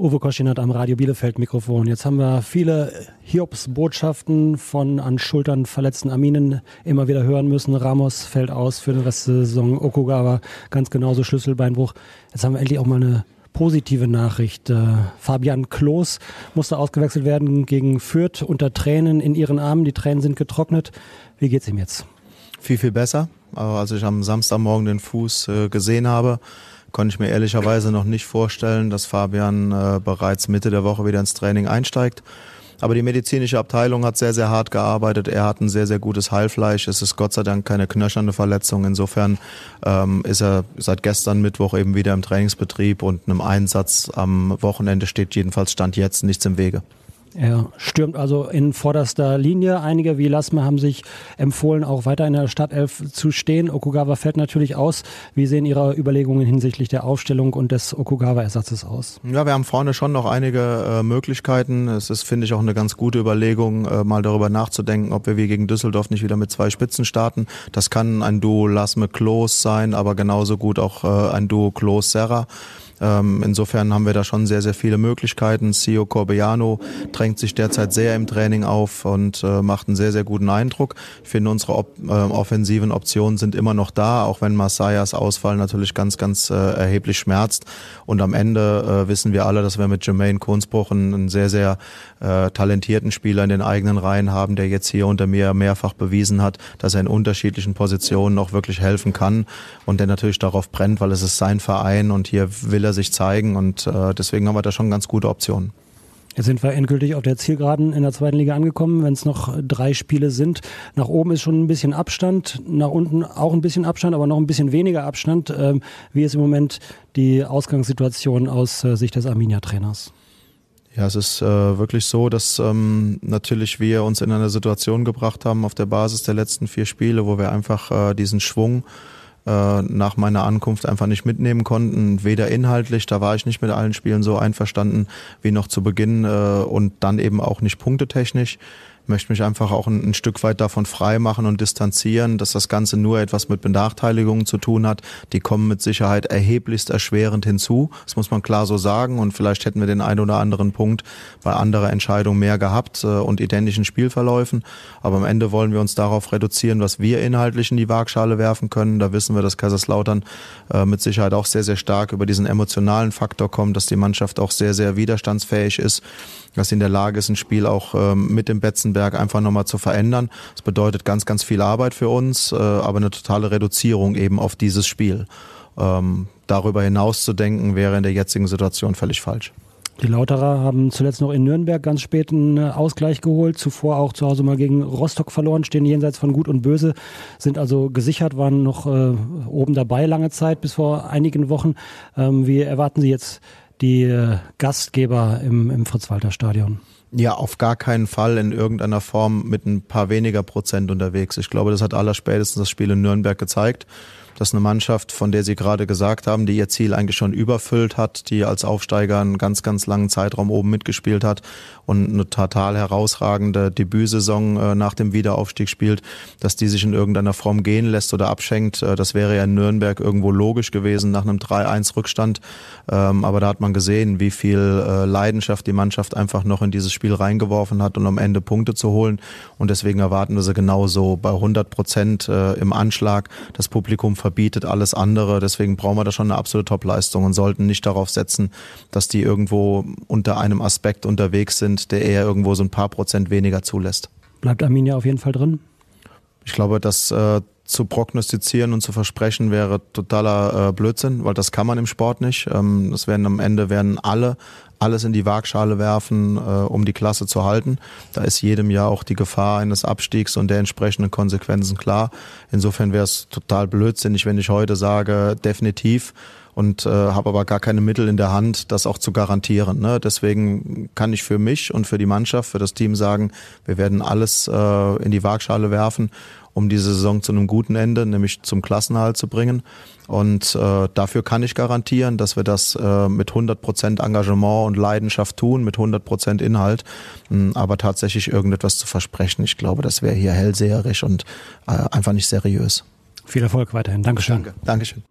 Uwe Koschinat am Radio Bielefeld Mikrofon. Jetzt haben wir viele Hiobs-Botschaften von an Schultern verletzten Aminen immer wieder hören müssen. Ramos fällt aus für den Rest der Saison. Okugawa ganz genauso Schlüsselbeinbruch. Jetzt haben wir endlich auch mal eine positive Nachricht. Äh, Fabian Klos musste ausgewechselt werden gegen Fürth unter Tränen in ihren Armen. Die Tränen sind getrocknet. Wie geht's ihm jetzt? Viel, viel besser. Also als ich am Samstagmorgen den Fuß äh, gesehen habe, konnte ich mir ehrlicherweise noch nicht vorstellen, dass Fabian äh, bereits Mitte der Woche wieder ins Training einsteigt. Aber die medizinische Abteilung hat sehr, sehr hart gearbeitet. Er hat ein sehr, sehr gutes Heilfleisch. Es ist Gott sei Dank keine knöchernde Verletzung. Insofern ähm, ist er seit gestern Mittwoch eben wieder im Trainingsbetrieb und einem Einsatz am Wochenende steht jedenfalls Stand jetzt nichts im Wege. Er stürmt also in vorderster Linie. Einige wie Lasme haben sich empfohlen, auch weiter in der Stadtelf zu stehen. Okugawa fällt natürlich aus. Wie sehen Ihre Überlegungen hinsichtlich der Aufstellung und des Okugawa-Ersatzes aus? Ja, wir haben vorne schon noch einige äh, Möglichkeiten. Es ist, finde ich, auch eine ganz gute Überlegung, äh, mal darüber nachzudenken, ob wir wie gegen Düsseldorf nicht wieder mit zwei Spitzen starten. Das kann ein Duo Lasme-Klos sein, aber genauso gut auch äh, ein Duo Klos-Serra. Ähm, insofern haben wir da schon sehr, sehr viele Möglichkeiten. Sio Corbiano drängt sich derzeit sehr im Training auf und äh, macht einen sehr, sehr guten Eindruck. Ich finde, unsere Op äh, offensiven Optionen sind immer noch da, auch wenn Masayas Ausfall natürlich ganz, ganz äh, erheblich schmerzt. Und am Ende äh, wissen wir alle, dass wir mit Jermaine Kunzbruch einen, einen sehr, sehr äh, talentierten Spieler in den eigenen Reihen haben, der jetzt hier unter mir mehrfach bewiesen hat, dass er in unterschiedlichen Positionen auch wirklich helfen kann und der natürlich darauf brennt, weil es ist sein Verein und hier will er Spieler sich zeigen und äh, deswegen haben wir da schon ganz gute Optionen. Jetzt sind wir endgültig auf der Zielgeraden in der zweiten Liga angekommen, wenn es noch drei Spiele sind. Nach oben ist schon ein bisschen Abstand, nach unten auch ein bisschen Abstand, aber noch ein bisschen weniger Abstand. Ähm, wie ist im Moment die Ausgangssituation aus äh, Sicht des Arminia-Trainers? Ja, es ist äh, wirklich so, dass ähm, natürlich wir uns in eine Situation gebracht haben auf der Basis der letzten vier Spiele, wo wir einfach äh, diesen Schwung äh, äh, nach meiner Ankunft einfach nicht mitnehmen konnten. Weder inhaltlich, da war ich nicht mit allen Spielen so einverstanden wie noch zu Beginn äh, und dann eben auch nicht punktetechnisch möchte mich einfach auch ein, ein Stück weit davon frei machen und distanzieren, dass das Ganze nur etwas mit Benachteiligungen zu tun hat. Die kommen mit Sicherheit erheblichst erschwerend hinzu. Das muss man klar so sagen. Und vielleicht hätten wir den einen oder anderen Punkt bei anderer Entscheidung mehr gehabt äh, und identischen Spielverläufen. Aber am Ende wollen wir uns darauf reduzieren, was wir inhaltlich in die Waagschale werfen können. Da wissen wir, dass Kaiserslautern äh, mit Sicherheit auch sehr, sehr stark über diesen emotionalen Faktor kommt, dass die Mannschaft auch sehr, sehr widerstandsfähig ist, dass sie in der Lage ist, ein Spiel auch ähm, mit dem Betzen Baden-Württemberg einfach nochmal zu verändern. Das bedeutet ganz, ganz viel Arbeit für uns, äh, aber eine totale Reduzierung eben auf dieses Spiel. Ähm, darüber hinaus zu denken, wäre in der jetzigen Situation völlig falsch. Die Lauterer haben zuletzt noch in Nürnberg ganz spät einen Ausgleich geholt, zuvor auch zu Hause mal gegen Rostock verloren, stehen jenseits von Gut und Böse, sind also gesichert, waren noch äh, oben dabei lange Zeit bis vor einigen Wochen. Ähm, wie erwarten Sie jetzt die äh, Gastgeber im, im Fritz-Walter-Stadion? Ja, auf gar keinen Fall in irgendeiner Form mit ein paar weniger Prozent unterwegs. Ich glaube, das hat allerspätestens das Spiel in Nürnberg gezeigt dass eine Mannschaft, von der Sie gerade gesagt haben, die ihr Ziel eigentlich schon überfüllt hat, die als Aufsteiger einen ganz, ganz langen Zeitraum oben mitgespielt hat und eine total herausragende Debütsaison äh, nach dem Wiederaufstieg spielt, dass die sich in irgendeiner Form gehen lässt oder abschenkt. Äh, das wäre ja in Nürnberg irgendwo logisch gewesen nach einem 3-1-Rückstand. Ähm, aber da hat man gesehen, wie viel äh, Leidenschaft die Mannschaft einfach noch in dieses Spiel reingeworfen hat, um am Ende Punkte zu holen. Und deswegen erwarten wir sie genauso bei 100 Prozent im Anschlag. Das Publikum verbietet alles andere. Deswegen brauchen wir da schon eine absolute Top-Leistung und sollten nicht darauf setzen, dass die irgendwo unter einem Aspekt unterwegs sind, der eher irgendwo so ein paar Prozent weniger zulässt. Bleibt Arminia auf jeden Fall drin? Ich glaube, dass äh, zu prognostizieren und zu versprechen wäre totaler äh, Blödsinn, weil das kann man im Sport nicht. Ähm, das werden am Ende werden alle alles in die Waagschale werfen, äh, um die Klasse zu halten. Da ist jedem Jahr auch die Gefahr eines Abstiegs und der entsprechenden Konsequenzen klar. Insofern wäre es total blödsinnig, wenn ich heute sage, definitiv und äh, habe aber gar keine Mittel in der Hand, das auch zu garantieren. Ne? Deswegen kann ich für mich und für die Mannschaft, für das Team sagen, wir werden alles äh, in die Waagschale werfen, um diese Saison zu einem guten Ende, nämlich zum Klassenhalt zu bringen. Und äh, dafür kann ich garantieren, dass wir das äh, mit 100% Engagement und Leidenschaft tun, mit 100% Inhalt. Mh, hm, aber tatsächlich irgendetwas zu versprechen, ich glaube, das wäre hier hellseherisch und äh, einfach nicht seriös. Viel Erfolg weiterhin. Dankeschön. Danke. Dankeschön.